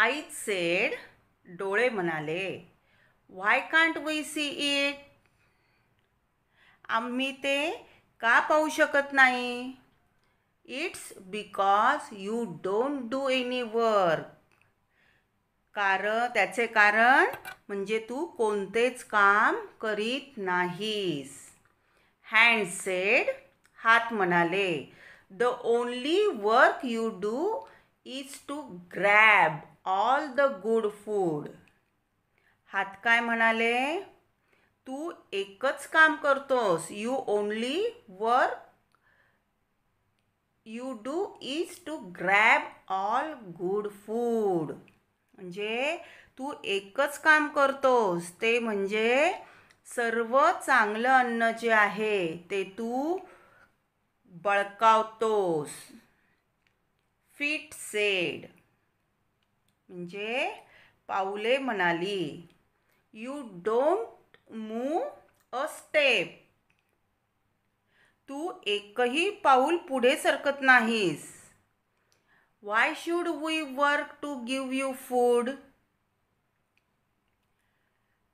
आई said डोळे म्हणाले why can't we see it आम्ही ते का पाहू शकत नाही it's because you don't do any work कारण त्याचे कारण म्हणजे तू कोणतेच काम करीत नाहीस हँड सेड हात म्हणाले the only work you do is to grab good food हात काय म्हणाले तू एकच काम करतोस you only work you do is to grab all good food म्हणजे तू एकच काम करतोस ते म्हणजे सर्व चांगलं अन्न जे आहे ते तू बळकावतोस फिट सेड म्हणजे पाऊले म्हणाली you don't move a step तू एकही पाऊल पुढे सरकत नाहीस why should we work to give you food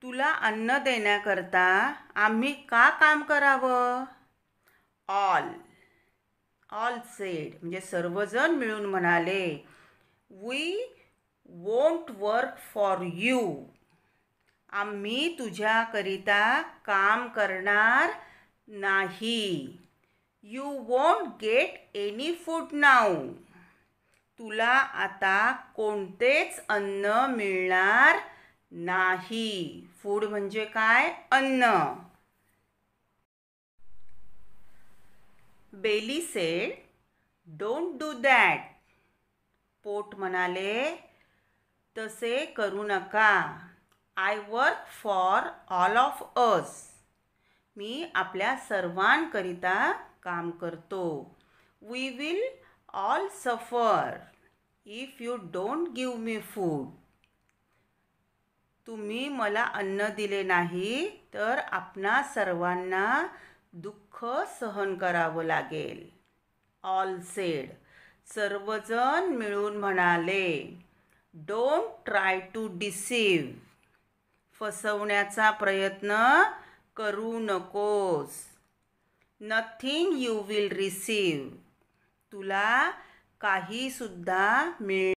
तुला अन्न देण्याकरता आम्ही का काम करावं ऑल ऑल सेड म्हणजे सर्वजण मिळून म्हणाले we won't work for you आम्ही तुझ्याकरिता काम करणार नाही you won't get any food now तुला आता कोणतेच अन्न मिळणार नाही फूड म्हणजे काय अन्न belly said don't do that पोट म्हणाले तसे करू नका I work for all of us मी आपल्या सर्वांकरिता काम करतो we will all suffer if you don't give me food तुम्ही मला अन्न दिले नाही तर आपणा सर्वांना दुःख सहन करावं लागेल ऑल सेड सर्वजण मिळून म्हणाले डोंट ट्राय टू डिसीव फसवण्याचा प्रयत्न करू नकोस नथिंग यू विल रिसीव तुला काहीसुद्धा मिळ